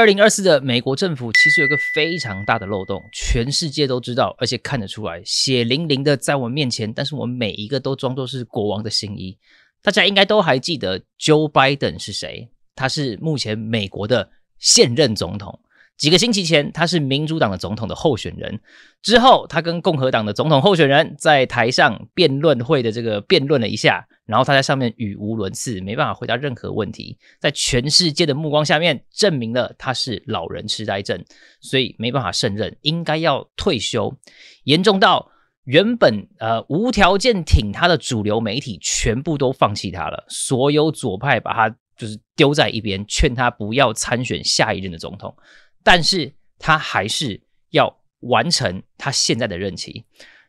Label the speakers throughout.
Speaker 1: 二零二四的美国政府其实有个非常大的漏洞，全世界都知道，而且看得出来，血淋淋的在我们面前，但是我们每一个都装作是国王的新衣。大家应该都还记得 Joe Biden 是谁？他是目前美国的现任总统。几个星期前，他是民主党的总统的候选人，之后他跟共和党的总统候选人，在台上辩论会的这个辩论了一下。然后他在上面语无伦次，没办法回答任何问题，在全世界的目光下面，证明了他是老人痴呆症，所以没办法胜任，应该要退休。严重到原本呃无条件挺他的主流媒体全部都放弃他了，所有左派把他就是丢在一边，劝他不要参选下一任的总统，但是他还是要完成他现在的任期。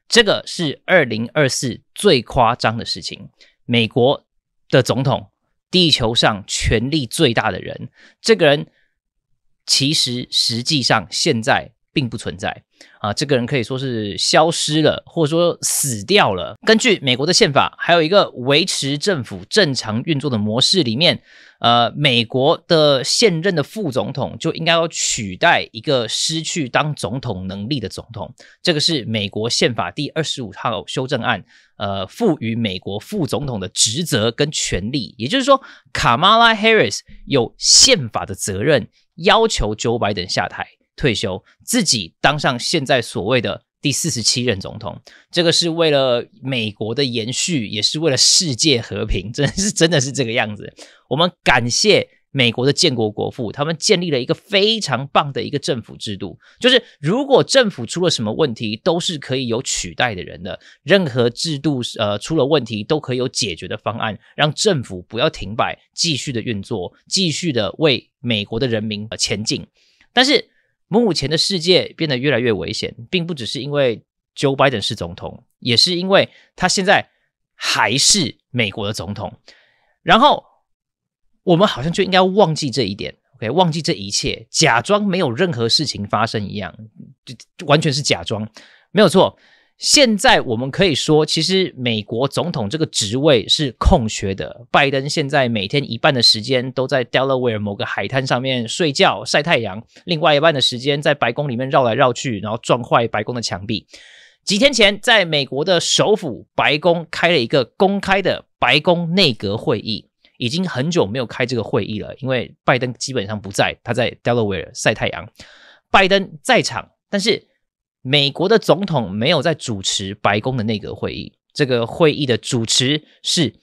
Speaker 1: 这个是二零二四最夸张的事情。美国的总统，地球上权力最大的人，这个人其实实际上现在。并不存在啊！这个人可以说是消失了，或者说死掉了。根据美国的宪法，还有一个维持政府正常运作的模式里面，呃，美国的现任的副总统就应该要取代一个失去当总统能力的总统。这个是美国宪法第二十五号修正案，呃，赋予美国副总统的职责跟权利。也就是说，卡马拉·哈里斯有宪法的责任，要求九百等下台。退休，自己当上现在所谓的第四十七任总统，这个是为了美国的延续，也是为了世界和平，真的是真的是这个样子。我们感谢美国的建国国父，他们建立了一个非常棒的一个政府制度，就是如果政府出了什么问题，都是可以有取代的人的，任何制度呃出了问题，都可以有解决的方案，让政府不要停摆，继续的运作，继续的为美国的人民而前进。但是。目前的世界变得越来越危险，并不只是因为 Joe Biden 是总统，也是因为他现在还是美国的总统。然后我们好像就应该忘记这一点，OK，忘记这一切，假装没有任何事情发生一样，就完全是假装，没有错。现在我们可以说，其实美国总统这个职位是空缺的。拜登现在每天一半的时间都在 Delaware 某个海滩上面睡觉晒太阳，另外一半的时间在白宫里面绕来绕去，然后撞坏白宫的墙壁。几天前，在美国的首府白宫开了一个公开的白宫内阁会议，已经很久没有开这个会议了，因为拜登基本上不在，他在 Delaware 晒太阳。拜登在场，但是。美国的总统没有在主持白宫的内阁会议，这个会议的主持是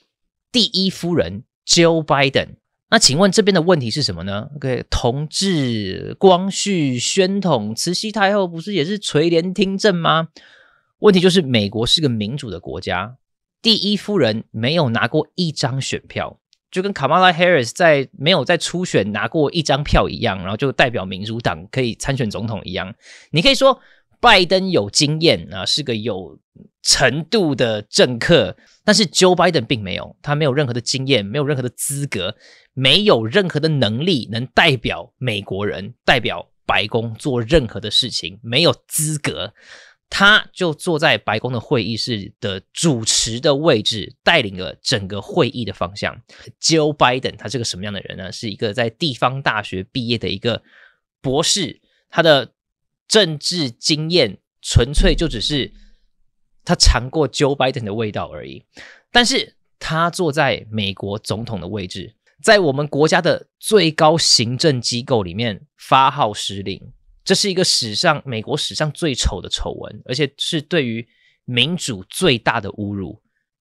Speaker 1: 第一夫人 Joe Biden。那请问这边的问题是什么呢？OK，同治、光绪、宣统、慈禧太后不是也是垂帘听政吗？问题就是美国是个民主的国家，第一夫人没有拿过一张选票，就跟卡马拉 h a r 在没有在初选拿过一张票一样，然后就代表民主党可以参选总统一样。你可以说。拜登有经验啊，是个有程度的政客，但是 Joe Biden 并没有，他没有任何的经验，没有任何的资格，没有任何的能力能代表美国人、代表白宫做任何的事情，没有资格。他就坐在白宫的会议室的主持的位置，带领了整个会议的方向。Joe Biden 他是个什么样的人呢？是一个在地方大学毕业的一个博士，他的。政治经验纯粹就只是他尝过 Joe Biden 的味道而已，但是他坐在美国总统的位置，在我们国家的最高行政机构里面发号施令，这是一个史上美国史上最丑的丑闻，而且是对于民主最大的侮辱。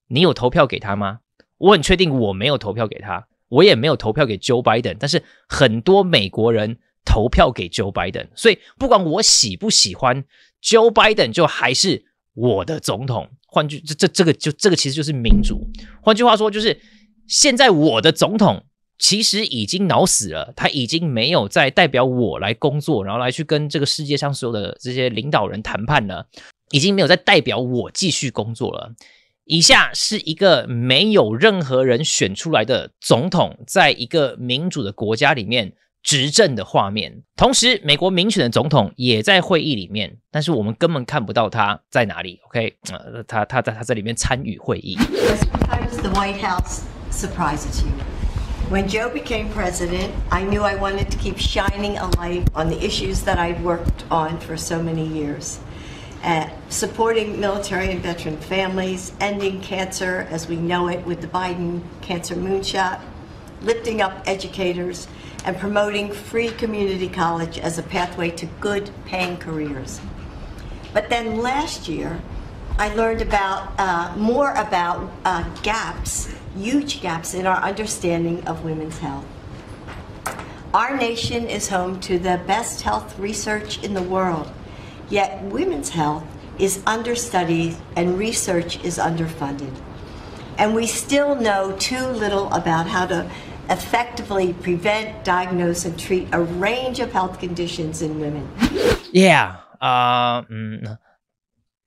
Speaker 1: 你有投票给他吗？我很确定我没有投票给他，我也没有投票给 Joe Biden，但是很多美国人。投票给 Joe Biden，所以不管我喜不喜欢 Joe Biden，就还是我的总统。换句这这这个就这个其实就是民主。换句话说，就是现在我的总统其实已经脑死了，他已经没有在代表我来工作，然后来去跟这个世界上所有的这些领导人谈判了，已经没有在代表我继续工作了。以下是一个没有任何人选出来的总统，在一个民主的国家里面。执政的画面，同时美国民选的总统也在会议里面，但是我们根本看不到他在哪里。OK，他他在他在里面参与会议。
Speaker 2: the White House surprises you. When Joe became president, I knew I wanted to keep shining a light on the issues that I'd worked on for so many years, at supporting military and veteran families, ending cancer as we know it with the Biden Cancer Moonshot, lifting up educators. and promoting free community college as a pathway to good paying careers. But then last year, I learned about uh, more about uh, gaps, huge gaps in our understanding of women's health. Our nation is home to the best health research in the world, yet women's health is understudied and research is underfunded. And we still know too little about how to Effectively prevent, diagnose, and treat a range of health conditions in women.
Speaker 1: Yeah, 啊、嗯，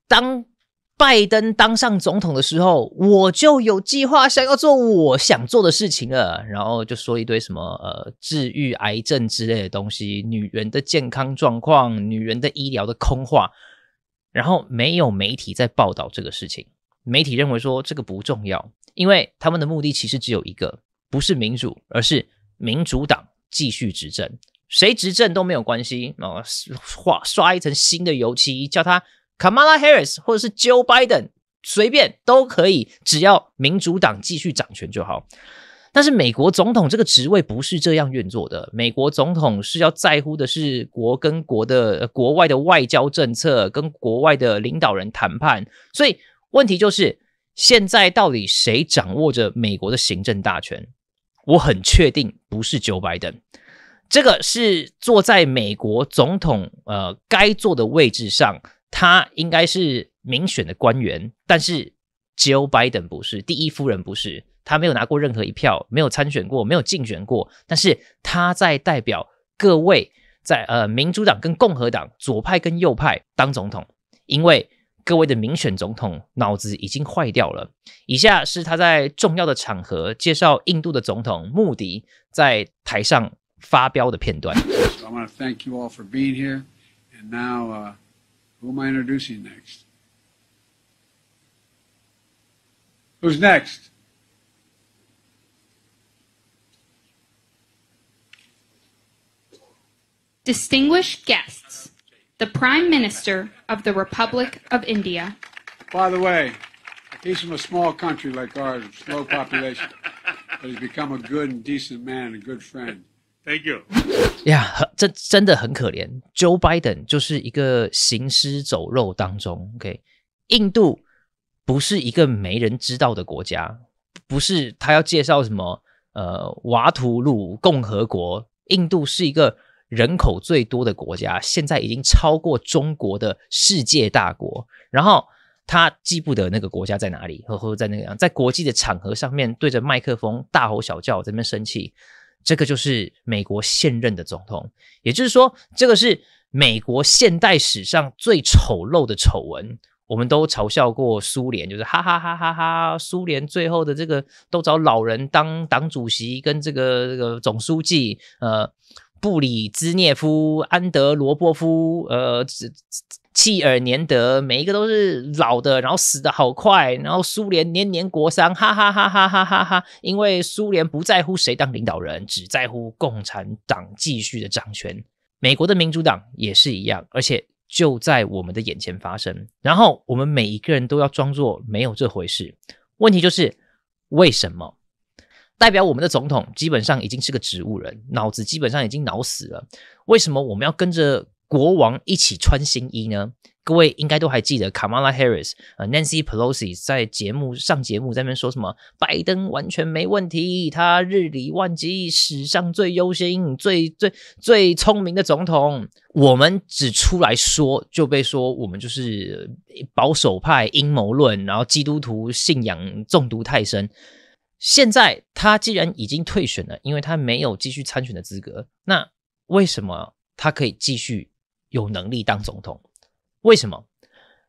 Speaker 1: 当拜登当上总统的时候，我就有计划想要做我想做的事情了。然后就说一堆什么呃，治愈癌症之类的东西，女人的健康状况，女人的医疗的空话。然后没有媒体在报道这个事情，媒体认为说这个不重要，因为他们的目的其实只有一个。不是民主，而是民主党继续执政，谁执政都没有关系啊！画刷一层新的油漆，叫他卡马拉· r i s 或者是 Joe Biden，随便都可以，只要民主党继续掌权就好。但是美国总统这个职位不是这样运作的，美国总统是要在乎的是国跟国的、国外的外交政策，跟国外的领导人谈判。所以问题就是，现在到底谁掌握着美国的行政大权？我很确定不是 Joe Biden，这个是坐在美国总统呃该坐的位置上，他应该是民选的官员，但是 Joe Biden 不是，第一夫人不是，他没有拿过任何一票，没有参选过，没有竞选过，但是他在代表各位在呃民主党跟共和党左派跟右派当总统，因为。I want to
Speaker 2: thank you all for being here. And now, uh, who am I introducing next? Who's next?
Speaker 1: Distinguished guests the Prime Minister of the Republic of India.
Speaker 2: By the way, he's from a small country like ours, low population, but he's become a good and decent man a good friend. Thank you.
Speaker 1: Yeah, 呀、yeah,，这真的很可怜。Joe Biden 就是一个行尸走肉当中。OK，印度不是一个没人知道的国家，不是他要介绍什么呃瓦图鲁共和国，印度是一个人口最多的国家现在已经超过中国的世界大国，然后他记不得那个国家在哪里，或者在那个样，在国际的场合上面对着麦克风大吼小叫，在那边生气，这个就是美国现任的总统。也就是说，这个是美国现代史上最丑陋的丑闻。我们都嘲笑过苏联，就是哈哈哈哈哈，苏联最后的这个都找老人当党主席跟这个这个总书记，呃。布里兹涅夫、安德罗波夫、呃、契尔年德，每一个都是老的，然后死的好快，然后苏联年年国丧，哈哈哈哈哈哈哈！因为苏联不在乎谁当领导人，只在乎共产党继续的掌权。美国的民主党也是一样，而且就在我们的眼前发生，然后我们每一个人都要装作没有这回事。问题就是为什么？代表我们的总统基本上已经是个植物人，脑子基本上已经脑死了。为什么我们要跟着国王一起穿新衣呢？各位应该都还记得卡 a 拉·哈 i 斯、呃，Pelosi 在节目上节目，在那边说什么？拜登完全没问题，他日理万机，史上最优先、最最最聪明的总统。我们只出来说，就被说我们就是保守派阴谋论，然后基督徒信仰中毒太深。现在他既然已经退选了，因为他没有继续参选的资格，那为什么他可以继续有能力当总统？为什么？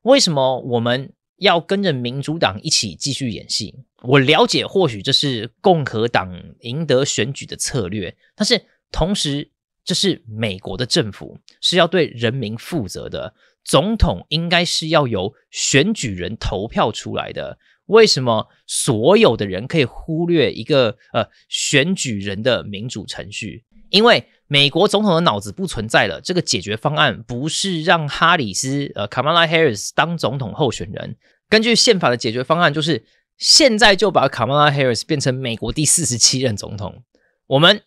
Speaker 1: 为什么我们要跟着民主党一起继续演戏？我了解，或许这是共和党赢得选举的策略，但是同时，这是美国的政府是要对人民负责的，总统应该是要由选举人投票出来的。为什么所有的人可以忽略一个呃选举人的民主程序？因为美国总统的脑子不存在了。这个解决方案不是让哈里斯呃卡马拉哈里斯当总统候选人。根据宪法的解决方案，就是现在就把卡马拉哈里斯变成美国第四十七任总统。我们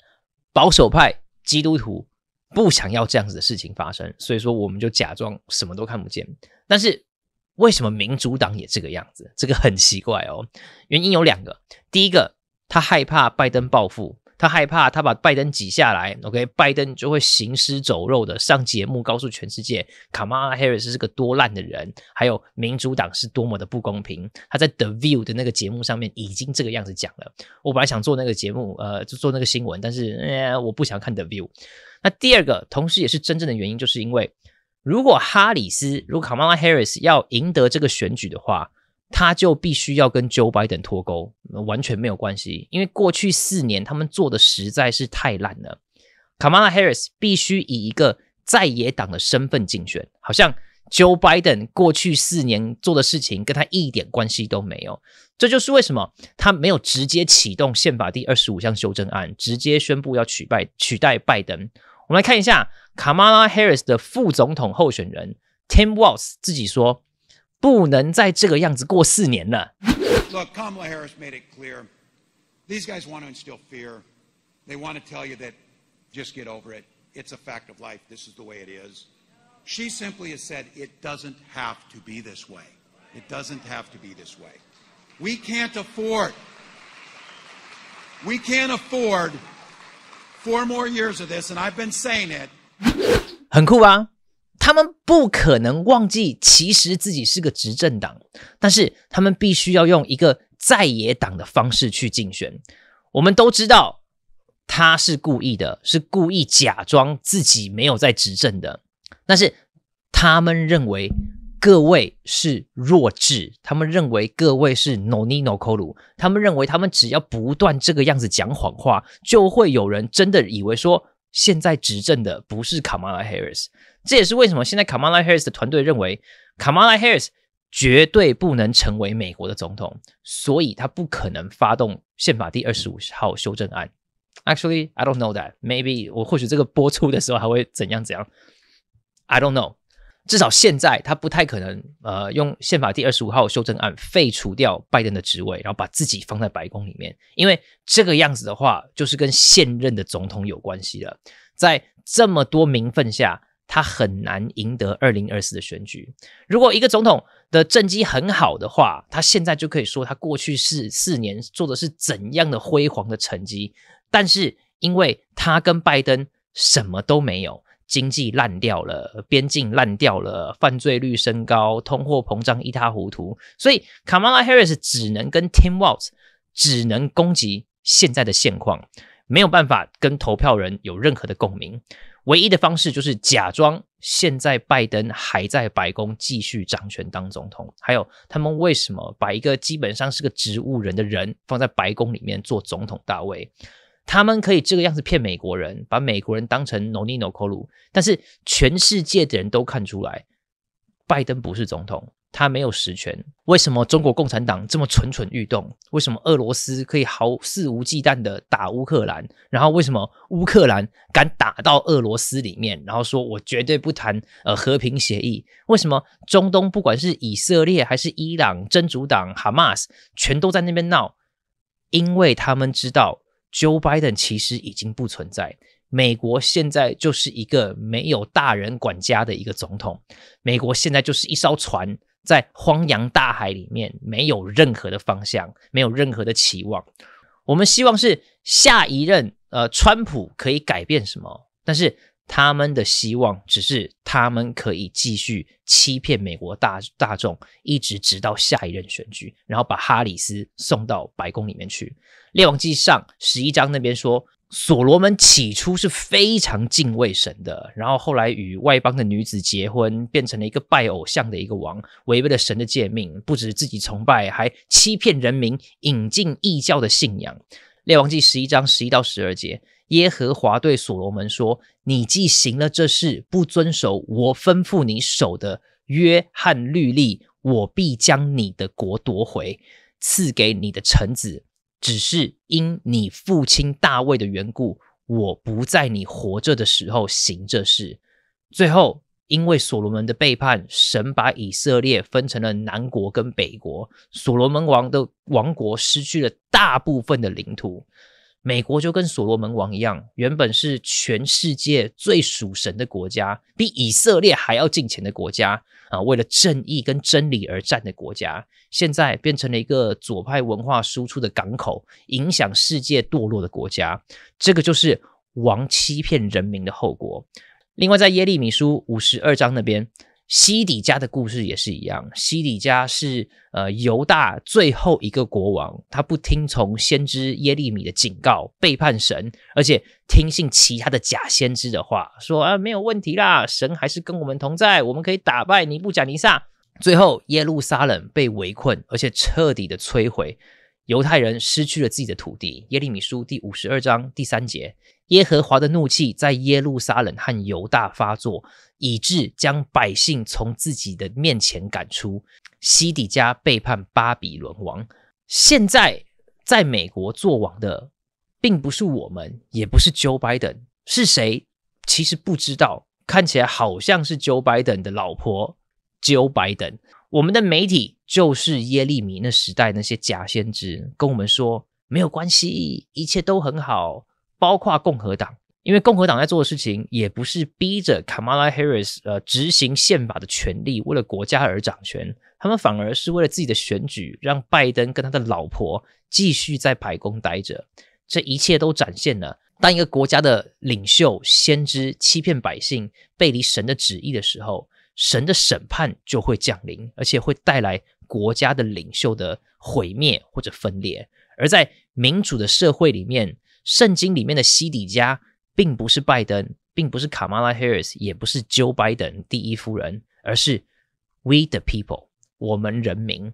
Speaker 1: 保守派基督徒不想要这样子的事情发生，所以说我们就假装什么都看不见。但是。为什么民主党也这个样子？这个很奇怪哦。原因有两个：第一个，他害怕拜登报复，他害怕他把拜登挤下来。OK，拜登就会行尸走肉的上节目，告诉全世界卡马拉·哈里斯是个多烂的人，还有民主党是多么的不公平。他在《The View》的那个节目上面已经这个样子讲了。我本来想做那个节目，呃，就做那个新闻，但是呃，我不想看《The View》。那第二个，同时也是真正的原因，就是因为。如果哈里斯，如果卡玛拉·哈里斯 h r 要赢得这个选举的话，他就必须要跟 Joe Biden 脱钩，完全没有关系。因为过去四年他们做的实在是太烂了，卡玛拉·哈里斯 h r 必须以一个在野党的身份竞选，好像 Joe Biden 过去四年做的事情跟他一点关系都没有。这就是为什么他没有直接启动宪法第二十五项修正案，直接宣布要取代取代拜登。我们来看一下卡 a Harris 的副总统候选人 Tim Walz 自己说：“不能再这个样子过四年了。”
Speaker 2: Look, Kamala Harris made it clear. These guys want to instill fear. They want to tell you that just get over it. It's a fact of life. This is the way it is. She simply has said it doesn't have to be this way. It doesn't have to be this way. We can't afford. We can't afford four more years of this and i've been saying it
Speaker 1: 很酷吧他们不可能忘记其实自己是个执政党但是他们必须要用一个在野党的方式去竞选我们都知道他是故意的是故意假装自己没有在执政的但是他们认为各位是弱智，他们认为各位是 n o n i no c o l u 他们认为他们只要不断这个样子讲谎话，就会有人真的以为说现在执政的不是卡 a 拉 r i s 这也是为什么现在卡 a 拉 r i s 的团队认为卡 a 拉 r i s 绝对不能成为美国的总统，所以他不可能发动宪法第二十五号修正案。Actually, I don't know that. Maybe 我或许这个播出的时候还会怎样怎样。I don't know. 至少现在，他不太可能呃用宪法第二十五号修正案废除掉拜登的职位，然后把自己放在白宫里面，因为这个样子的话，就是跟现任的总统有关系了。在这么多名分下，他很难赢得二零二四的选举。如果一个总统的政绩很好的话，他现在就可以说他过去四四年做的是怎样的辉煌的成绩。但是因为他跟拜登什么都没有。经济烂掉了，边境烂掉了，犯罪率升高，通货膨胀一塌糊涂，所以 Kamala Harris 只能跟 Team w a l t 只能攻击现在的现况，没有办法跟投票人有任何的共鸣。唯一的方式就是假装现在拜登还在白宫继续掌权当总统，还有他们为什么把一个基本上是个植物人的人放在白宫里面做总统大位？他们可以这个样子骗美国人，把美国人当成 noni nocolu，但是全世界的人都看出来，拜登不是总统，他没有实权。为什么中国共产党这么蠢蠢欲动？为什么俄罗斯可以毫肆无忌惮的打乌克兰？然后为什么乌克兰敢打到俄罗斯里面？然后说我绝对不谈呃和平协议？为什么中东不管是以色列还是伊朗真主党哈马斯，全都在那边闹？因为他们知道。Joe Biden 其实已经不存在，美国现在就是一个没有大人管家的一个总统，美国现在就是一艘船在荒洋大海里面，没有任何的方向，没有任何的期望。我们希望是下一任呃川普可以改变什么，但是。他们的希望只是他们可以继续欺骗美国大大众，一直直到下一任选举，然后把哈里斯送到白宫里面去。列王记上十一章那边说，所罗门起初是非常敬畏神的，然后后来与外邦的女子结婚，变成了一个拜偶像的一个王，违背了神的诫命，不止自己崇拜，还欺骗人民，引进异教的信仰。列王记十一章十一到十二节。耶和华对所罗门说：“你既行了这事，不遵守我吩咐你守的约和律例，我必将你的国夺回，赐给你的臣子。只是因你父亲大卫的缘故，我不在你活着的时候行这事。”最后，因为所罗门的背叛，神把以色列分成了南国跟北国，所罗门王的王国失去了大部分的领土。美国就跟所罗门王一样，原本是全世界最属神的国家，比以色列还要近前的国家啊，为了正义跟真理而战的国家，现在变成了一个左派文化输出的港口，影响世界堕落的国家。这个就是王欺骗人民的后果。另外，在耶利米书五十二章那边。西底家的故事也是一样，西底家是呃犹大最后一个国王，他不听从先知耶利米的警告，背叛神，而且听信其他的假先知的话，说啊没有问题啦，神还是跟我们同在，我们可以打败尼布甲尼撒。最后耶路撒冷被围困，而且彻底的摧毁。犹太人失去了自己的土地。耶利米书第五十二章第三节：耶和华的怒气在耶路撒冷和犹大发作，以致将百姓从自己的面前赶出。西底家背叛巴比伦王。现在在美国做王的，并不是我们，也不是 Joe Biden，是谁？其实不知道。看起来好像是 Joe Biden 的老婆，Joe Biden。我们的媒体就是耶利米那时代那些假先知，跟我们说没有关系，一切都很好，包括共和党。因为共和党在做的事情，也不是逼着卡马拉· r i s 呃执行宪法的权利，为了国家而掌权。他们反而是为了自己的选举，让拜登跟他的老婆继续在白宫待着。这一切都展现了，当一个国家的领袖、先知欺骗百姓、背离神的旨意的时候。神的审判就会降临，而且会带来国家的领袖的毁灭或者分裂。而在民主的社会里面，圣经里面的西底家并不是拜登，并不是卡马拉·哈里斯，也不是 Joe Biden 第一夫人，而是 We the People，我们人民。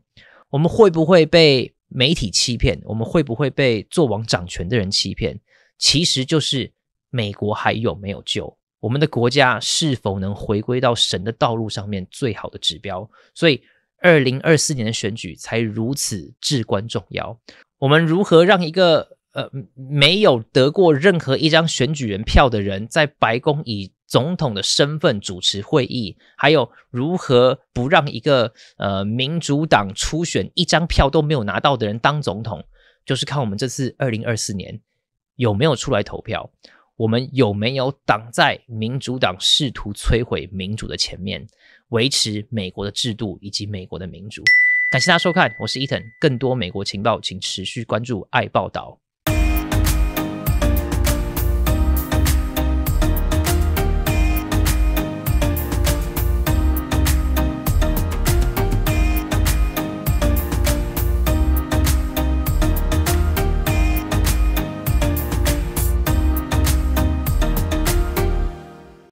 Speaker 1: 我们会不会被媒体欺骗？我们会不会被做王掌权的人欺骗？其实就是美国还有没有救？我们的国家是否能回归到神的道路上面最好的指标？所以，二零二四年的选举才如此至关重要。我们如何让一个呃没有得过任何一张选举人票的人在白宫以总统的身份主持会议？还有如何不让一个呃民主党初选一张票都没有拿到的人当总统？就是看我们这次二零二四年有没有出来投票。我们有没有挡在民主党试图摧毁民主的前面，维持美国的制度以及美国的民主？感谢大家收看，我是伊藤，更多美国情报请持续关注爱报道。